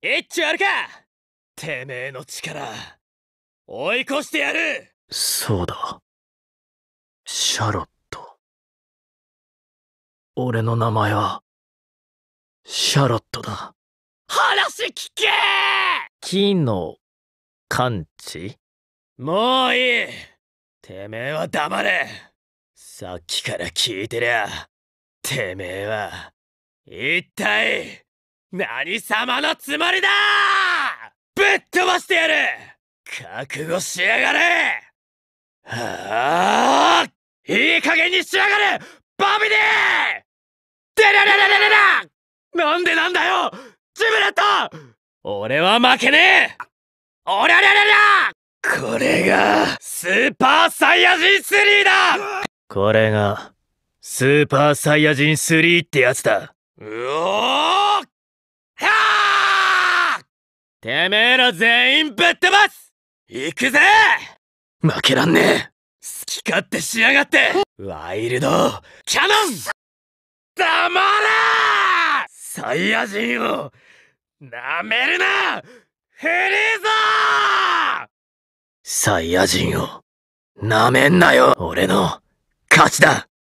一丁あるかてめえの力追い越してやるそうだシャロット俺の名前はシャロットだ話聞け金の感知もういいてめえは黙れさっきから聞いてりゃてめえは一体何様のつもりだぶっ飛ばしてやる覚悟しやがれはあいい加減にしやがれバビディでららららららなんでなんだよジムレット俺は負けねえおららららこれがスーパーサイヤ人3だこれがスーパーサイヤ人3ってやつだうおーてめえら全員ぶってます行くぜ負けらんねえ好き勝手しやがってワイルドキャノン黙れサイヤ人をなめるなフリーザーサイヤ人をなめんなよ俺の勝ちだ